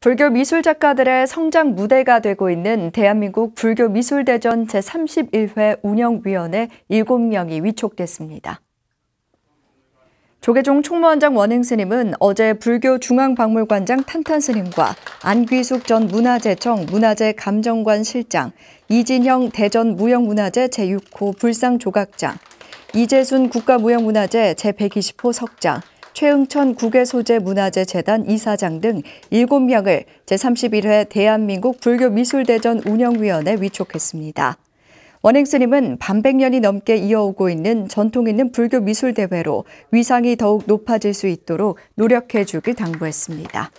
불교 미술 작가들의 성장 무대가 되고 있는 대한민국 불교 미술대전 제31회 운영위원회 7명이 위촉됐습니다. 조계종 총무원장 원행 스님은 어제 불교 중앙박물관장 탄탄 스님과 안귀숙 전 문화재청 문화재 감정관 실장, 이진형 대전 무형문화재 제6호 불상 조각장, 이재순 국가무형문화재 제120호 석장, 최응천 국외소재문화재재단 이사장 등 7명을 제31회 대한민국 불교미술대전 운영위원회 위촉했습니다. 원행 스님은 반백년이 넘게 이어오고 있는 전통 있는 불교 미술 대회로 위상이 더욱 높아질 수 있도록 노력해 주길 당부했습니다.